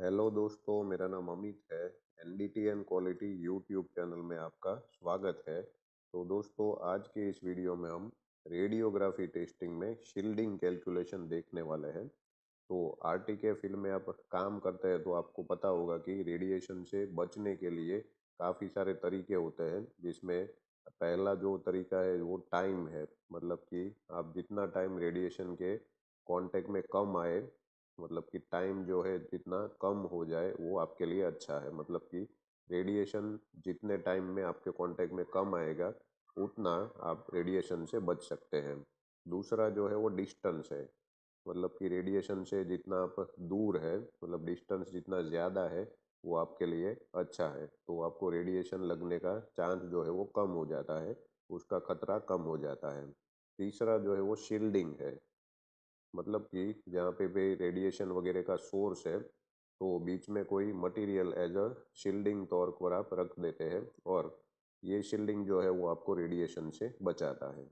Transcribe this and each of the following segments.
Hello दोस्तों मेरा नाम अमित है N D T N quality YouTube channel में आपका स्वागत है तो दोस्तों आज के इस वीडियो में हम रेडियोग्राफी टेस्टिंग में शील्डिंग कैलकुलेशन देखने वाले हैं तो आर टी के फील्ड में आप काम करते हैं तो आपको पता होगा कि रेडिएशन से बचने के लिए काफ़ी सारे तरीके होते हैं जिसमें पहला जो तरीका है वो टाइम है मतलब कि आप जितना टाइम रेडिएशन के कांटेक्ट में कम आए मतलब कि टाइम जो है जितना कम हो जाए वो आपके लिए अच्छा है मतलब कि रेडिएशन जितने टाइम में आपके कांटेक्ट में कम आएगा उतना आप रेडिएशन से बच सकते हैं दूसरा जो है वो डिस्टेंस है मतलब कि रेडिएशन से जितना आप दूर है मतलब डिस्टेंस जितना ज़्यादा है वो आपके लिए अच्छा है तो आपको रेडिएशन लगने का चांस जो है वो कम हो जाता है उसका खतरा कम हो जाता है तीसरा जो है वो शील्डिंग है मतलब कि जहाँ पे भी रेडिएशन वगैरह का सोर्स है तो बीच में कोई मटेरियल एज अ शील्डिंग तौर पर आप रख देते हैं और ये शील्डिंग जो है वो आपको रेडिएशन से बचाता है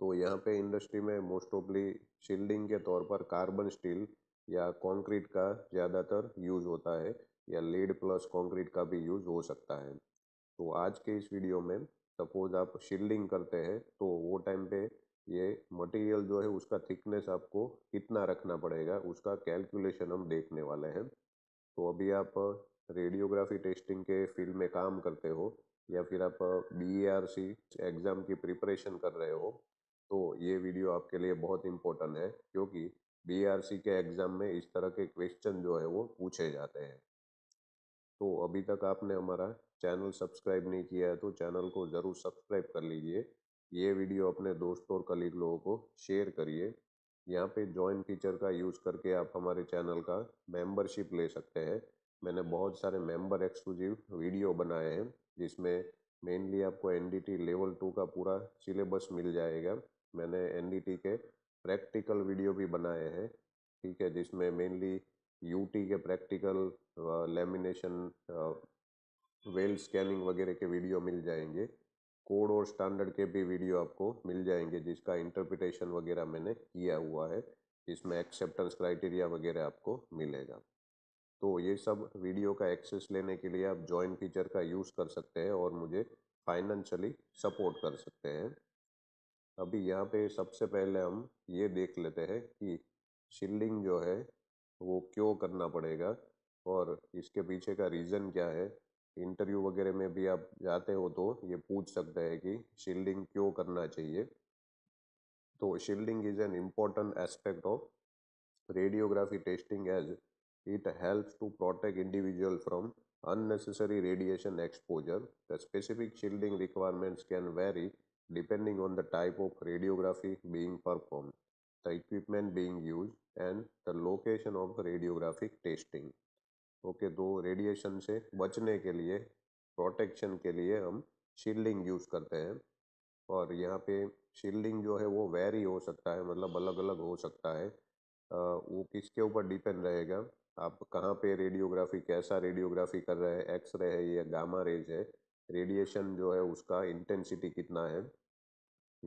तो यहाँ पे इंडस्ट्री में मोस्ट ऑफली शील्डिंग के तौर पर कार्बन स्टील या कंक्रीट का ज़्यादातर यूज़ होता है या लीड प्लस कंक्रीट का भी यूज़ हो सकता है तो आज के इस वीडियो में सपोज़ आप शील्डिंग करते हैं तो वो टाइम पे ये मटेरियल उसका थिकनेस आपको कितना रखना पड़ेगा उसका कैलकुलेशन हम देखने वाले हैं तो अभी आप रेडियोग्राफी टेस्टिंग के फील्ड में काम करते हो या फिर आप बी आर सी एग्ज़ाम की प्रिपरेशन कर रहे हो तो ये वीडियो आपके लिए बहुत इम्पोर्टेंट है क्योंकि बी आर सी के एग्ज़ाम में इस तरह के क्वेश्चन जो है वो पूछे जाते हैं तो अभी तक आपने हमारा चैनल सब्सक्राइब नहीं किया है तो चैनल को ज़रूर सब्सक्राइब कर लीजिए ये वीडियो अपने दोस्तों और कलीग लोगों को शेयर करिए यहाँ पे ज्वाइन फीचर का यूज़ करके आप हमारे चैनल का मेंबरशिप ले सकते हैं मैंने बहुत सारे मेंबर एक्सक्लूसिव वीडियो बनाए हैं जिसमें मेनली आपको एन लेवल टू का पूरा सिलेबस मिल जाएगा मैंने एन के प्रैक्टिकल वीडियो भी बनाए हैं ठीक है जिसमें मेनली यू के प्रैक्टिकल लेमिनेशन वेल स्कैनिंग वगैरह के वीडियो मिल जाएंगे कोड और स्टैंडर्ड के भी वीडियो आपको मिल जाएंगे जिसका इंटरप्रिटेशन वगैरह मैंने किया हुआ है जिसमें एक्सेप्टेंस क्राइटेरिया वगैरह आपको मिलेगा तो ये सब वीडियो का एक्सेस लेने के लिए आप जॉइन फीचर का यूज़ कर सकते हैं और मुझे फाइनेंशियली सपोर्ट कर सकते हैं अभी यहाँ पे सबसे पहले हम ये देख लेते हैं कि शिल्डिंग जो है वो क्यों करना पड़ेगा और इसके पीछे का रीज़न क्या है इंटरव्यू वगैरह में भी आप जाते हो तो ये पूछ सकते हैं कि शील्डिंग क्यों करना चाहिए तो shielding is an important aspect of radiography testing as it help to protect individual from unnecessary radiation exposure the specific shielding requirements can vary depending on the type of radiography being perform the equipment being use and the location of radiographic testing okay तो radiation से बचने के लिए protection के लिए हम shielding use करते हैं और यहाँ पे शील्डिंग जो है वो वेरी हो सकता है मतलब अलग अलग हो सकता है आ, वो किसके ऊपर डिपेंड रहेगा आप कहाँ पे रेडियोग्राफी कैसा रेडियोग्राफी कर रहे हैं एक्स रे है या गामा रेज है रेडिएशन जो है उसका इंटेंसिटी कितना है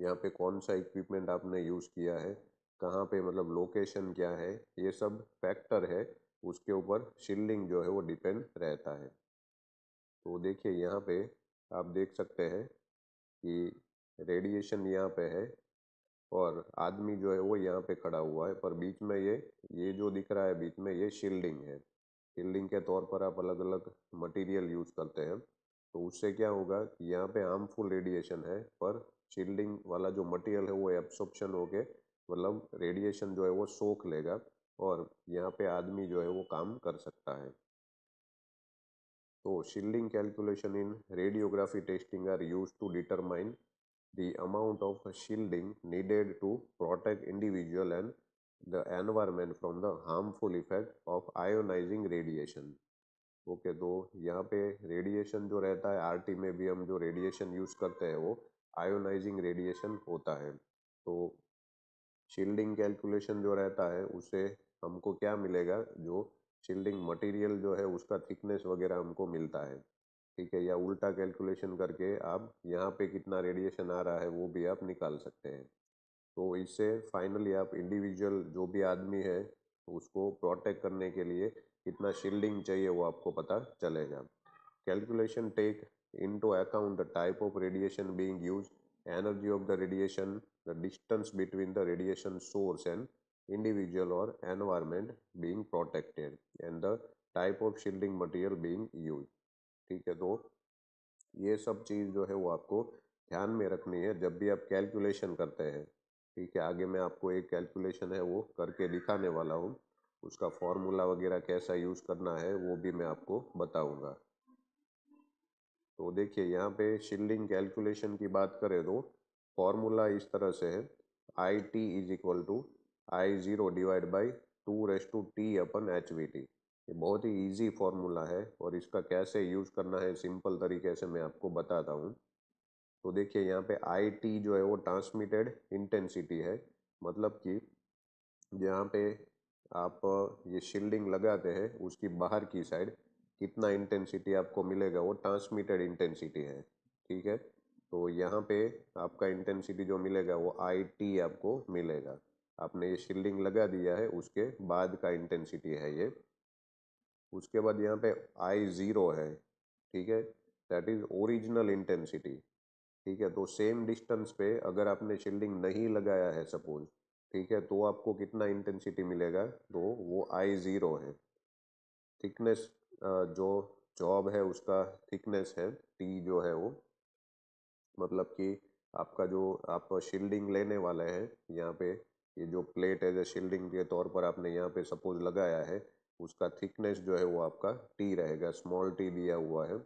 यहाँ पे कौन सा इक्विपमेंट आपने यूज़ किया है कहाँ पे मतलब लोकेशन क्या है ये सब फैक्टर है उसके ऊपर शिल्डिंग जो है वो डिपेंड रहता है तो देखिए यहाँ पे आप देख सकते हैं कि रेडिएशन यहाँ पे है और आदमी जो है वो यहाँ पे खड़ा हुआ है पर बीच में ये ये जो दिख रहा है बीच में ये शिल्डिंग है शिल्डिंग के तौर पर आप अलग अलग मटेरियल यूज़ करते हैं तो उससे क्या होगा कि यहाँ पे हार्मफुल रेडिएशन है पर शिल्डिंग वाला जो मटेरियल है वो एब्सॉर्प्शन होके मतलब रेडिएशन जो है वो सोख लेगा और यहाँ पे आदमी जो है वो काम कर सकता है तो shielding calculation in radiography testing are use to determine the amount of shielding needed to protect individual and the environment from the harmful effect of ionising radiation okay तो यहाँ पे रेडिएशन जो रहता है आरटी में भी हम जो रेडिएशन यूज करते हैं वो आयोनाइजिंग रेडिएशन होता है तो शील्डिंग कैलकुलेशन जो रहता है उसे हमको क्या मिलेगा जो शिल्डिंग मटेरियल जो है उसका थिकनेस वगैरह हमको मिलता है ठीक है या उल्टा कैलकुलेशन करके आप यहाँ पे कितना रेडिएशन आ रहा है वो भी आप निकाल सकते हैं तो इससे फाइनली आप इंडिविजुअल जो भी आदमी है उसको प्रोटेक्ट करने के लिए कितना शील्डिंग चाहिए वो आपको पता चलेगा calculation take to account the type of radiation being use energy of the radiation the distance between the radiation source and individual or environment being protected and the type of shielding material being used ठीक है तो ये सब चीज़ जो है वो आपको ध्यान में रखनी है जब भी आप कैलकुलेशन करते हैं ठीक है आगे मैं आपको एक कैलकुलेशन है वो करके दिखाने वाला हूँ उसका फॉर्मूला वगैरह कैसा यूज़ करना है वो भी मैं आपको बताऊँगा तो देखिए यहाँ पे शिल्डिंग कैलकुलेशन की बात करें तो फॉर्मूला इस तरह से है I T is equal to I zero divide by two raise to T upon H V T ये बहुत ही इजी फार्मूला है और इसका कैसे यूज़ करना है सिंपल तरीके से मैं आपको बताता हूँ तो देखिए यहाँ पे आई टी जो है वो ट्रांसमिटेड इंटेंसिटी है मतलब कि जहाँ पे आप ये शील्डिंग लगाते हैं उसकी बाहर की साइड कितना इंटेंसिटी आपको मिलेगा वो ट्रांसमिटेड इंटेंसिटी है ठीक है तो यहाँ पे आपका इंटेंसिटी जो मिलेगा वो आई टी आपको मिलेगा आपने ये शील्डिंग लगा दिया है उसके बाद का इंटेंसिटी है ये उसके बाद यहाँ पे आई ज़ीरो है ठीक है दैट इज़ ओरिजिनल इंटेंसिटी ठीक है तो सेम डिस्टेंस पे अगर आपने शील्डिंग नहीं लगाया है सपोज ठीक है तो आपको कितना इंटेंसिटी मिलेगा तो वो आई ज़ीरो है थिकनेस जो जॉब है उसका थिकनेस है टी जो है वो मतलब कि आपका जो आप शील्डिंग लेने वाले हैं यहाँ पे ये जो प्लेट एज ए शील्डिंग के तौर पर आपने यहाँ पे सपोज लगाया है उसका थिकनेस जो है वो आपका टी रहेगा स्मॉल टी दिया हुआ है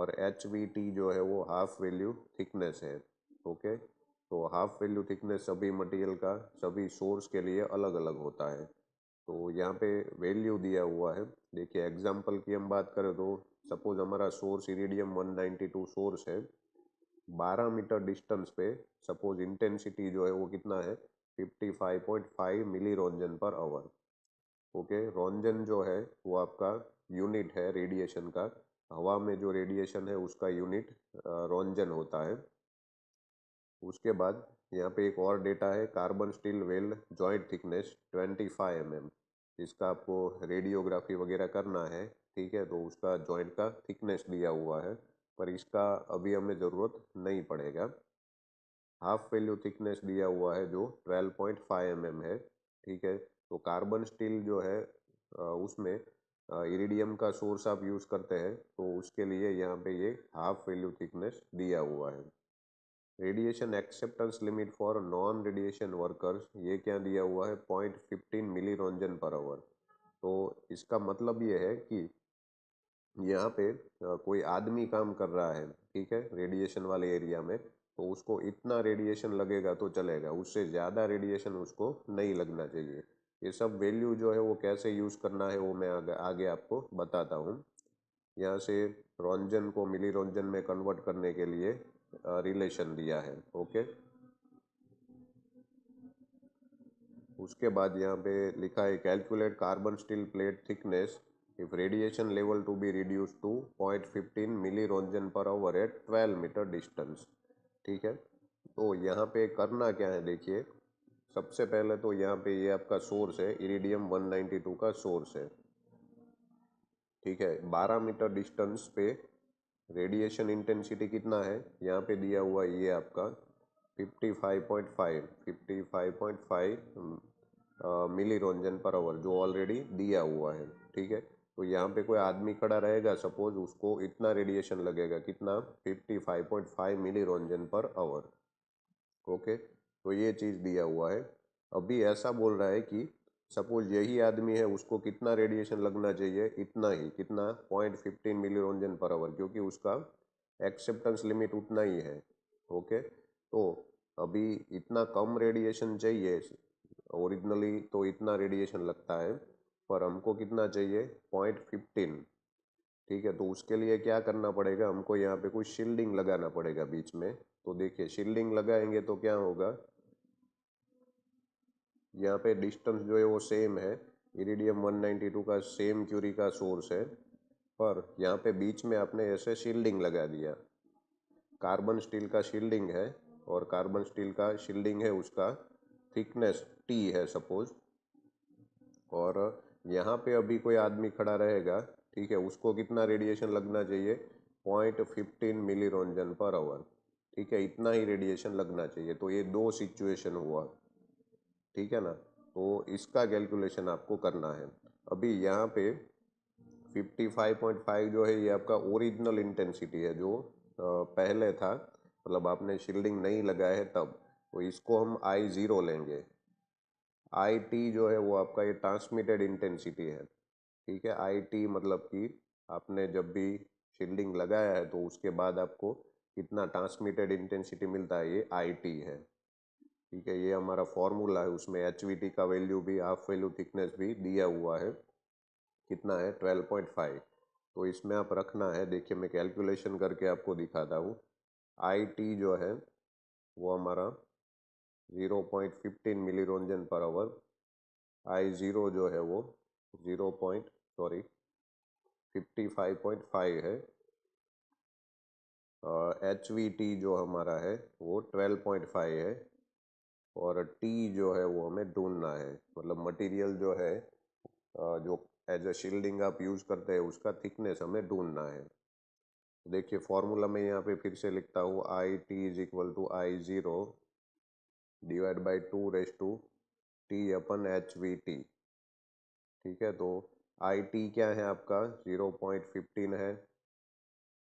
और एच वी टी जो है वो हाफ वैल्यू थिकनेस है ओके तो हाफ वैल्यू थिकनेस सभी मटेरियल का सभी सोर्स के लिए अलग अलग होता है तो यहाँ पे वैल्यू दिया हुआ है देखिए एग्जाम्पल की हम बात करें तो सपोज हमारा सोर्स इरीडियम 192 सोर्स है 12 मीटर डिस्टेंस पे सपोज इंटेंसिटी जो है वो कितना है 55.5 milli Röntgen per hour okay roentgen जो है वो आपका यूनिट है रेडिएशन का हवा में जो रेडिएशन है उसका यूनिट रोंजन होता है उसके बाद यहाँ पे एक और डेटा है carbon steel weld joint thickness 25 five mm जिसका आपको रेडियोग्राफी वगैरह करना है ठीक है तो उसका जॉइंट का थिकनेस दिया हुआ है पर इसका अभी हमें ज़रूरत नहीं पड़ेगा हाफ वैल्यू थिकनेस दिया हुआ है जो 12.5 पॉइंट mm है ठीक है तो कार्बन स्टील जो है उसमें इरिडियम का सोर्स आप यूज़ करते हैं तो उसके लिए यहाँ पे ये हाफ वैल्यू थिकनेस दिया हुआ है radiation acceptance limit for non radiation workers ये क्या दिया हुआ है पॉइंट फिफ्टीन मिली रंजन पर आवर तो इसका मतलब ये है कि यहाँ पे कोई आदमी काम कर रहा है ठीक है रेडिएशन वाले एरिया में तो उसको इतना रेडिएशन लगेगा तो चलेगा उससे ज़्यादा रेडिएशन उसको नहीं लगना चाहिए ये सब वैल्यू जो है वो कैसे यूज़ करना है वो मैं आगे, आगे आपको बताता हूँ यहाँ से रोंजन को मिली रोंजन में कन्वर्ट करने के लिए रिलेशन दिया है ओके उसके बाद यहाँ पे लिखा है calculate carbon steel plate thickness level to be reduce to point fifteen milli Röntgen per hour at twelve metre distance ठीक है तो यहाँ पे करना क्या है देखिए सबसे पहले तो यहाँ पे ये यह आपका सोर्स है इरिडियम 192 का सोर्स है ठीक है 12 मीटर डिस्टेंस पे रेडिएशन इंटेंसिटी कितना है यहाँ पे दिया हुआ ये आपका 55.5 55.5 मिली रंजन पर आवर जो ऑलरेडी दिया हुआ है ठीक है तो यहाँ पे कोई आदमी खड़ा रहेगा सपोज उसको इतना रेडिएशन लगेगा कितना 55.5 milli Röntgen per hour okay तो ये चीज़ दिया हुआ है अभी ऐसा बोल रहा है कि सपोज यही आदमी है उसको कितना रेडिएशन लगना चाहिए इतना ही कितना point fifteen milli Röntgen per hour क्योंकि उसका एक्सेप्टेंस लिमिट उतना ही है ओके तो अभी इतना कम रेडिएशन चाहिए ओरिजिनली तो इतना रेडिएशन लगता है पर हमको कितना चाहिए पॉइंट फिफ्टीन ठीक है तो उसके लिए क्या करना पड़ेगा हमको यहाँ पे कुछ शील्डिंग लगाना पड़ेगा बीच में तो देखिए शील्डिंग लगाएंगे तो क्या होगा यहाँ पे डिस्टेंस जो है वो सेम है नाइन्टी 192 का सेम क्यूरी का सोर्स है पर यहाँ पे बीच में आपने ऐसे शील्डिंग लगा दिया कार्बन स्टील का शील्डिंग है और कार्बन स्टील का शील्डिंग है उसका थिकनेस टी है सपोज और यहाँ पे अभी कोई आदमी खड़ा रहेगा ठीक है उसको कितना रेडिएशन लगना चाहिए point fifteen milli Röntgen per hour ठीक है इतना ही रेडिएशन लगना चाहिए तो ये दो सिचुएशन हुआ ठीक है ना तो इसका कैलकुलेशन आपको करना है अभी यहाँ पे 55.5 जो है ये आपका ओरिजिनल इंटेंसिटी है जो पहले था मतलब आपने शील्डिंग नहीं लगाया है तब तो इसको हम आई ज़ीरो लेंगे आई टी जो है वो आपका ये ट्रांसमिटेड इंटेंसिटी है ठीक है आई टी मतलब कि आपने जब भी शील्डिंग लगाया है तो उसके बाद आपको कितना ट्रांसमिटेड इंटेंसिटी मिलता है ये आई टी है ठीक है ये हमारा फॉर्मूला है उसमें एच वी टी का वैल्यू भी हाफ वैल्यू थिकनेस भी दिया हुआ है कितना है ट्वेल्व पॉइंट फाइव तो इसमें आप रखना है देखिए मैं कैलकुलेशन करके आपको दिखाता हूँ आई टी जो है वो हमारा 0.15 मिली रंजन पर आवर आई ज़ीरो जो है वो zero point sorry fifty five point five है एच वी टी जो हमारा है वो ट्वेल्व पॉइंट फाइव है और टी जो है वो हमें ढूंढना है मतलब मटेरियल जो है uh, जो एज अ शील्डिंग आप यूज़ करते हैं उसका थिकनेस हमें ढूंढना है देखिए फॉर्मूला में यहाँ पे फिर से लिखता हूँ I T is equal to I zero divide by two raise to T upon H V T ठीक है तो आई टी क्या है आपका ज़ीरो पॉइंट फिफ्टीन है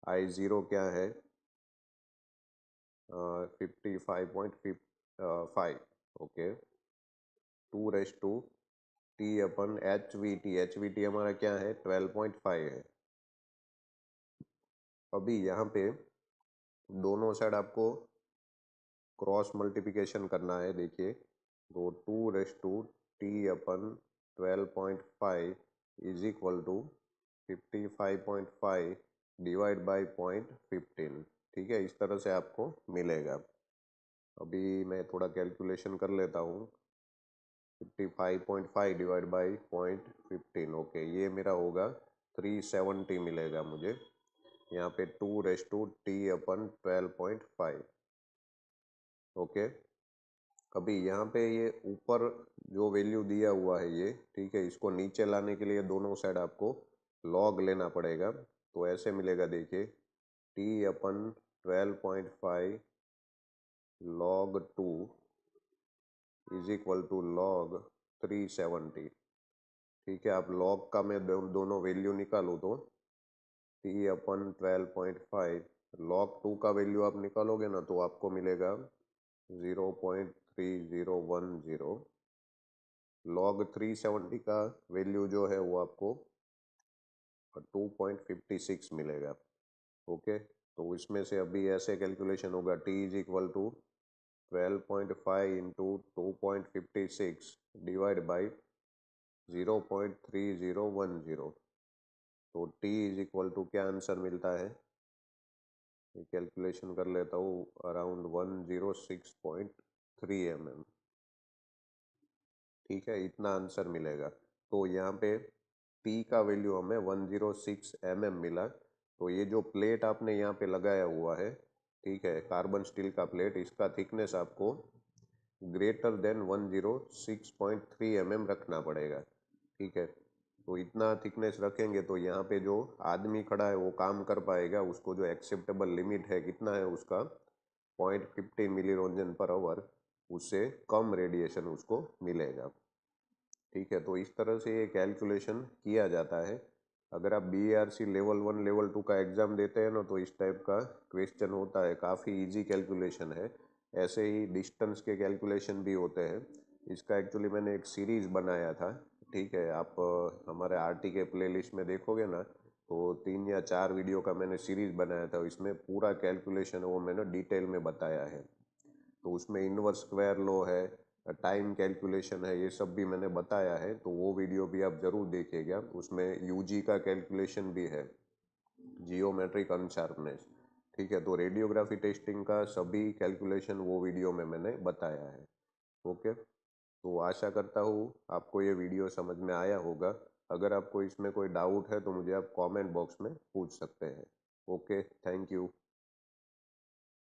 आई ज़ीरो क्या है fifty five point five okay two raise to T upon H V T H V T हमारा क्या है ट्वेल्व पॉइंट फाइव है अभी यहाँ पे दोनों साइड आपको क्रॉस मल्टीप्लिकेशन करना है देखिए तो two raise to T upon twelve point five is equal to fifty five point five divide by point fifteen ठीक है इस तरह से आपको मिलेगा अभी मैं थोड़ा कैलकुलेशन कर लेता हूँ fifty five point five divide by point fifteen okay ये मेरा होगा थ्री सेवनटी मिलेगा मुझे यहाँ पे two raise to T upon twelve point five okay अभी यहाँ पे ये ऊपर जो वैल्यू दिया हुआ है ये ठीक है इसको नीचे लाने के लिए दोनों साइड आपको लॉग लेना पड़ेगा तो ऐसे मिलेगा देखिए T upon twelve point five log two is equal to log three seventy ठीक है आप लॉग का मैं दोनों वैल्यू निकालू तो T upon twelve point five log two का वैल्यू आप निकालोगे ना तो आपको मिलेगा zero zero point three one zero log three seventy का वैल्यू जो है वो आपको टू पॉइंट फिफ्टी सिक्स मिलेगा ओके तो इसमें से अभी ऐसे कैलकुलेशन होगा T is equal to twelve point five into two point fifty six divide by zero point three zero one zero तो t इज इक्वल टू क्या आंसर मिलता है ये कैलकुलेशन कर लेता हूँ around one zero six point three M M ठीक है इतना आंसर मिलेगा तो यहाँ पे टी का वैल्यू हमें one zero six M M मिला तो ये जो प्लेट आपने यहाँ पे लगाया हुआ है ठीक है कार्बन स्टील का प्लेट इसका थिकनेस आपको greater than one zero six point three M M रखना पड़ेगा ठीक है तो इतना थिकनेस रखेंगे तो यहाँ पे जो आदमी खड़ा है वो काम कर पाएगा उसको जो एक्सेप्टेबल लिमिट है कितना है उसका पॉइंट फिफ्टी मिली रोंजन पर आवर उससे कम रेडिएशन उसको मिलेगा ठीक है तो इस तरह से ये कैलकुलेशन किया जाता है अगर आप B level one level two का एग्ज़ाम देते हैं ना तो इस टाइप का क्वेश्चन होता है काफ़ी इजी कैलकुलेशन है ऐसे ही डिस्टेंस के कैलकुलेशन भी होते हैं इसका एक्चुअली मैंने एक सीरीज़ बनाया था ठीक है आप हमारे आरटी के प्लेलिस्ट में देखोगे ना तो तीन या चार वीडियो का मैंने सीरीज़ बनाया था इसमें पूरा कैलकुलेशन वो मैंने डिटेल में बताया है तो उसमें इनवर्स स्क्वायर लो है टाइम कैलकुलेशन है ये सब भी मैंने बताया है तो वो वीडियो भी आप ज़रूर देखिएगा उसमें यूजी का कैलकुलेशन भी है जियोमेट्रिक अनशार्पनेस ठीक है तो रेडियोग्राफी टेस्टिंग का सभी कैलकुलेशन वो वीडियो में मैंने बताया है ओके okay? तो आशा करता हूँ आपको ये वीडियो समझ में आया होगा अगर आपको इसमें कोई डाउट है तो मुझे आप कमेंट बॉक्स में पूछ सकते हैं ओके थैंक यू